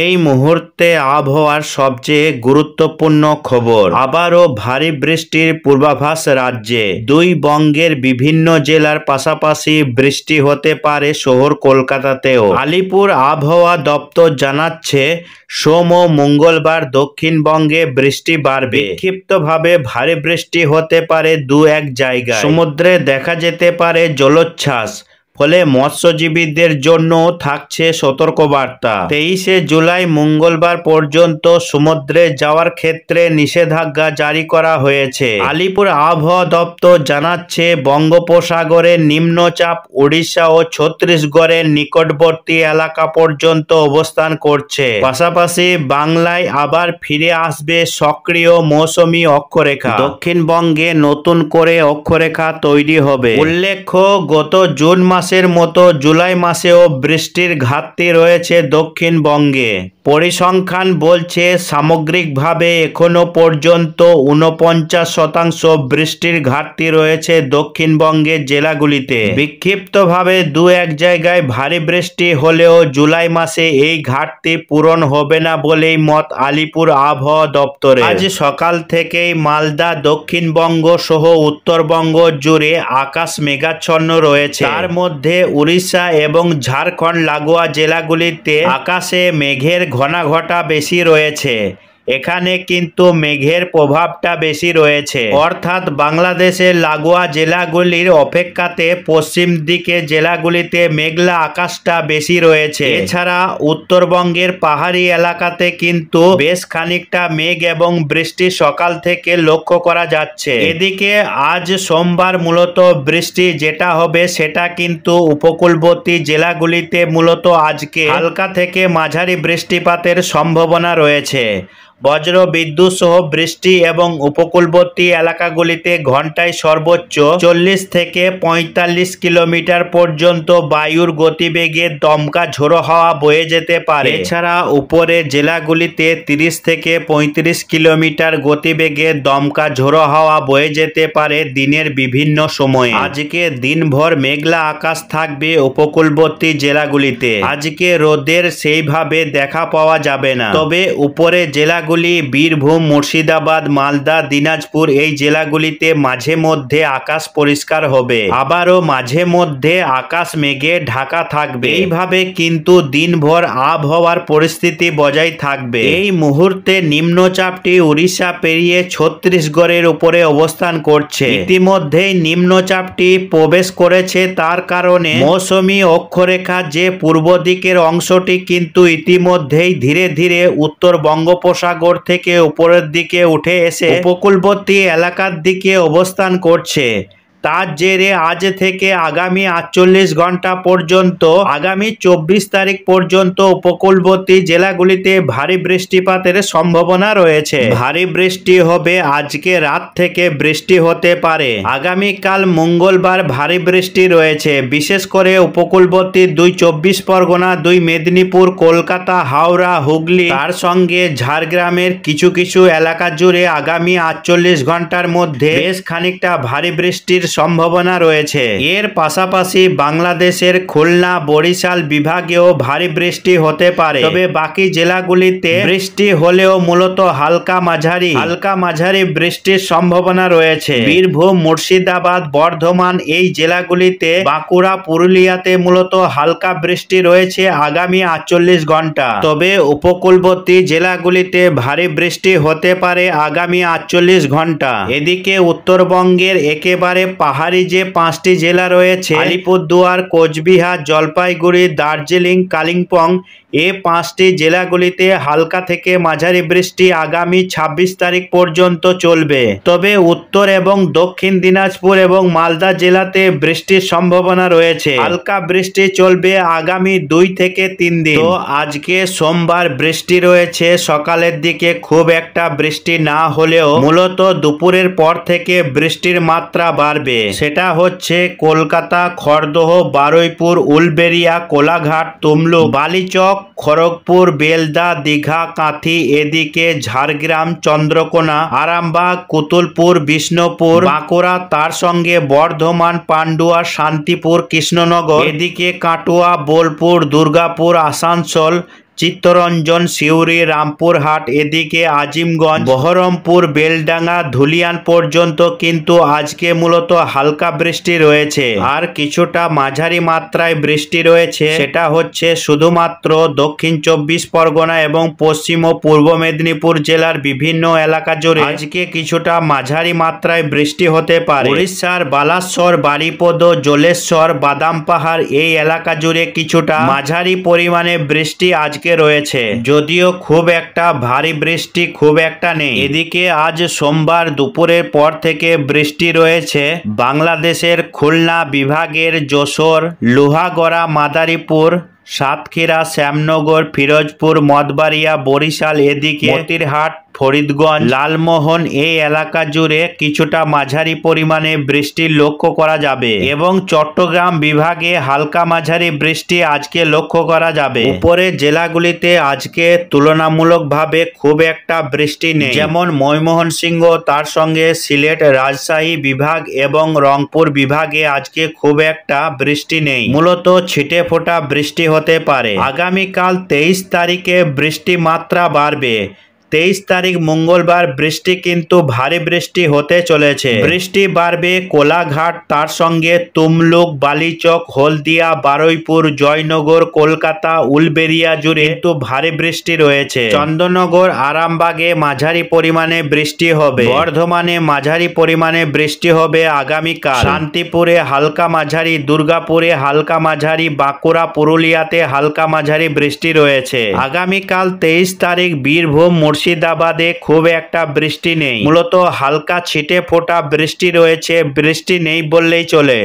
এই মুহূর্তে আবহাওয়ার সবচেয়ে গুরুত্বপূর্ণ খবর আবারও ভারী বৃষ্টির পূর্বাভাস রাজ্যে দুই বঙ্গের বিভিন্ন জেলার পাশাপাশি বৃষ্টি হতে পারে শহর কলকাতাতেও আলিপুর আবহাওয়া দপ্তর জানাচ্ছে সোম ও মঙ্গলবার দক্ষিণবঙ্গে বৃষ্টি বাড়বে ক্ষিপ্তভাবে ভারী বৃষ্টি হতে পারে দু এক জায়গা সমুদ্রে দেখা যেতে পারে জলোচ্ছ্বাস ফলে মৎস্যজীবীদের জন্য থাকছে সতর্কবার্তা তেইশে জুলাই মঙ্গলবার পর্যন্ত সমুদ্রে যাওয়ার ক্ষেত্রে নিষেধাজ্ঞা জারি করা হয়েছে আলিপুর আবহাওয়া দপ্তর জানাচ্ছে বঙ্গোপসাগরে নিম্নচাপ উড়িষ্যা ও ছত্তিশগড়ের নিকটবর্তী এলাকা পর্যন্ত অবস্থান করছে পাশাপাশি বাংলায় আবার ফিরে আসবে সক্রিয় মৌসুমী অক্ষরেখা দক্ষিণবঙ্গে নতুন করে অক্ষরেখা তৈরি হবে উল্লেখ্য গত জুন মাস মাসের মতো জুলাই মাসেও বৃষ্টির ঘাটতি রয়েছে দক্ষিণবঙ্গে পরিসংখ্যান বলছে সামগ্রিকভাবে এখনও পর্যন্ত উনপঞ্চাশ শতাংশ বৃষ্টির ঘাটতি রয়েছে দক্ষিণবঙ্গের জেলাগুলিতে বিক্ষিপ্তভাবে দু এক জায়গায় ভারী বৃষ্টি হলেও জুলাই মাসে এই ঘাটতি পূরণ হবে না বলেই মত আলিপুর আবহাওয়া দপ্তরে আজ সকাল থেকেই মালদা দক্ষিণবঙ্গ সহ উত্তরবঙ্গ জুড়ে আকাশ মেঘাচ্ছন্ন রয়েছে তার মধ্যে মধ্যে উড়িষ্যা এবং ঝাড়খণ্ড লাগোয়া জেলাগুলিতে আকাশে মেঘের ঘনাঘটা বেশি রয়েছে এখানে কিন্তু মেঘের প্রভাবটা বেশি রয়েছে অর্থাৎ বাংলাদেশের লাগোয়া জেলাগুলির অপেক্ষাতে পশ্চিম দিকে জেলাগুলিতে মেঘলা আকাশটা বেশি রয়েছে এছাড়া উত্তরবঙ্গের পাহাড়ি এলাকাতে কিন্তু বেশ খানিকটা মেঘ এবং বৃষ্টি সকাল থেকে লক্ষ্য করা যাচ্ছে এদিকে আজ সোমবার মূলত বৃষ্টি যেটা হবে সেটা কিন্তু উপকূলবর্তী জেলাগুলিতে মূলত আজকে হালকা থেকে মাঝারি বৃষ্টিপাতের সম্ভাবনা রয়েছে বজ্র বিদ্যুৎ সহ বৃষ্টি এবং উপকূলবর্তী এলাকাগুলিতে ঘন্টায় সর্বোচ্চ চল্লিশ থেকে পঁয়তাল্লিশ কিলোমিটার পর্যন্ত বায়ুর গতিবেগে দমকা ঝোড়ো হাওয়া বয়ে যেতে পারে এছাড়া উপরে জেলাগুলিতে ৩০ থেকে পঁয়ত্রিশ কিলোমিটার গতিবেগে দমকা ঝোড়ো হাওয়া বয়ে যেতে পারে দিনের বিভিন্ন সময়ে আজকে দিনভর মেঘলা আকাশ থাকবে উপকূলবর্তী জেলাগুলিতে আজকে রোদের সেইভাবে দেখা পাওয়া যাবে না তবে উপরে জেলা জেলাগুলি বীরভূম মুর্শিদাবাদ মালদা দিনাজপুর এই জেলাগুলিতে মাঝে মধ্যে আকাশ পরিষ্কার হবে আবারও মাঝে মধ্যে আকাশ মেঘে ঢাকা থাকবে এইভাবে কিন্তু দিনভর আবহাওয়ার পরিস্থিতি বজায় থাকবে এই মুহূর্তে নিম্নচাপটি উড়িষ্যা পেরিয়ে ছত্তিশগড়ের উপরে অবস্থান করছে ইতিমধ্যেই নিম্নচাপটি প্রবেশ করেছে তার কারণে মৌসুমি অক্ষরেখা যে পূর্ব দিকের অংশটি কিন্তু ইতিমধ্যেই ধীরে ধীরে উত্তর বঙ্গোপসাগর সাগর থেকে উপরের দিকে উঠে এসে উপকূলবর্তী এলাকার দিকে অবস্থান করছে তার জেরে আজ থেকে আগামী আটচল্লিশ ঘন্টা পর্যন্ত আগামী চব্বিশ তারিখ পর্যন্ত উপকূলবর্তী জেলাগুলিতে ভারী বৃষ্টিপাতের সম্ভাবনা রয়েছে ভারী বৃষ্টি হবে আজকে রাত থেকে বৃষ্টি হতে পারে আগামীকাল মঙ্গলবার ভারী বৃষ্টি রয়েছে বিশেষ করে উপকূলবর্তী দুই চব্বিশ পরগনা দুই মেদিনীপুর কলকাতা হাওড়া হুগলি তার সঙ্গে ঝাড়গ্রামের কিছু কিছু এলাকা জুড়ে আগামী আটচল্লিশ ঘন্টার মধ্যে বেশ খানিকটা ভারী বৃষ্টির সম্ভাবনা রয়েছে এর পাশাপাশি বাংলাদেশের খুলনা বরিশাল বিভাগেও ভারী বৃষ্টি হতে পারে তবে বাকি জেলাগুলিতে বৃষ্টি হলেও মূলত হালকা মাঝারি হালকা মাঝারি বৃষ্টির সম্ভাবনা রয়েছে বীরভূম মুর্শিদাবাদ বর্ধমান এই জেলাগুলিতে বাঁকুড়া পুরুলিয়াতে মূলত হালকা বৃষ্টি রয়েছে আগামী আটচল্লিশ ঘন্টা তবে উপকূলবর্তী জেলাগুলিতে ভারী বৃষ্টি হতে পারে আগামী আটচল্লিশ ঘন্টা এদিকে উত্তরবঙ্গের একেবারে পাহাড়ি যে পাঁচটি জেলা রয়েছে আলিপুরদুয়ার কোচবিহার জলপাইগুড়ি দার্জিলিং কালিম্পং এ পাঁচটি জেলাগুলিতে হালকা থেকে মাঝারি বৃষ্টি আগামী ২৬ তারিখ পর্যন্ত চলবে তবে উত্তর এবং দক্ষিণ দিনাজপুর এবং মালদা জেলাতে বৃষ্টির সম্ভাবনা রয়েছে হালকা বৃষ্টি চলবে আগামী দুই থেকে তিন দিন তো আজকে সোমবার বৃষ্টি রয়েছে সকালের দিকে খুব একটা বৃষ্টি না হলেও মূলত দুপুরের পর থেকে বৃষ্টির মাত্রা বাড়বে সেটা হচ্ছে কলকাতা খড়দহ বারুইপুর উলবেরিয়া কোলাঘাট তুমলু বালিচক খড়গপুর বেলদা দীঘা কাঁথি এদিকে ঝাড়গ্রাম চন্দ্রকোনা আরামবাগ কুতুলপুর বিষ্ণুপুর বাঁকুড়া তার সঙ্গে বর্ধমান পান্ডুয়া শান্তিপুর কৃষ্ণনগর এদিকে কাটুয়া বোলপুর দুর্গাপুর আসানসোল চিত্তরঞ্জন সিউড়ি রামপুরহাট এদিকে আজিমগঞ্জ বহরমপুর বেলডাঙ্গা ধুলিয়ান পর্যন্ত কিন্তু আজকে মূলত হালকা বৃষ্টি রয়েছে আর কিছুটা মাঝারি মাত্রায় বৃষ্টি রয়েছে সেটা হচ্ছে শুধুমাত্র দক্ষিণ চব্বিশ পরগনা এবং পশ্চিম ও পূর্ব মেদিনীপুর জেলার বিভিন্ন এলাকা জুড়ে আজকে কিছুটা মাঝারি মাত্রায় বৃষ্টি হতে পারে উড়িষ্যার বালাসর বারিপদ জলেশ্বর বাদাম পাহাড় এই এলাকা জুড়ে কিছুটা মাঝারি পরিমাণে বৃষ্টি আজকে দিকে রয়েছে যদিও খুব একটা ভারী বৃষ্টি খুব একটা নেই এদিকে আজ সোমবার দুপুরের পর থেকে বৃষ্টি রয়েছে বাংলাদেশের খুলনা বিভাগের যশোর লোহাগড়া মাদারীপুর সাতক্ষীরা শ্যামনগর ফিরোজপুর মদবাড়িয়া বরিশাল এদিকে হাট ফরিদগঞ্জ লালমোহন এই এলাকা জুড়ে কিছুটা মাঝারি পরিমাণে বৃষ্টি লক্ষ্য করা যাবে এবং চট্টগ্রাম বিভাগে হালকা মাঝারি বৃষ্টি আজকে লক্ষ্য করা যাবে উপরে জেলাগুলিতে আজকে তুলনামূলকভাবে খুব একটা বৃষ্টি নেই যেমন ময়মোহন সিংহ তার সঙ্গে সিলেট রাজশাহী বিভাগ এবং রংপুর বিভাগে আজকে খুব একটা বৃষ্টি নেই মূলত ছিটে ফোটা বৃষ্টি হতে পারে আগামীকাল তেইশ তারিখে বৃষ্টি মাত্রা বাড়বে তেইশ তারিখ মঙ্গলবার বৃষ্টি কিন্তু ভারী বৃষ্টি হতে চলেছে বৃষ্টি বাড়বে কোলাঘাট তার সঙ্গে তুমলুক বালিচক হলদিয়া বারুইপুর জয়নগর কলকাতা উলবেরিয়া জুড়ে কিন্তু ভারী বৃষ্টি রয়েছে চন্দননগর আরামবাগে মাঝারি পরিমাণে বৃষ্টি হবে বর্ধমানে মাঝারি পরিমাণে বৃষ্টি হবে আগামীকাল শান্তিপুরে হালকা মাঝারি দুর্গাপুরে হালকা মাঝারি বাঁকুড়া পুরুলিয়াতে হালকা মাঝারি বৃষ্টি রয়েছে আগামীকাল তেইশ তারিখ বীরভূম মুর্শিদাবাদে খুব একটা বৃষ্টি নেই মূলত হালকা ছিটে ফোটা বৃষ্টি রয়েছে বৃষ্টি নেই বললেই চলে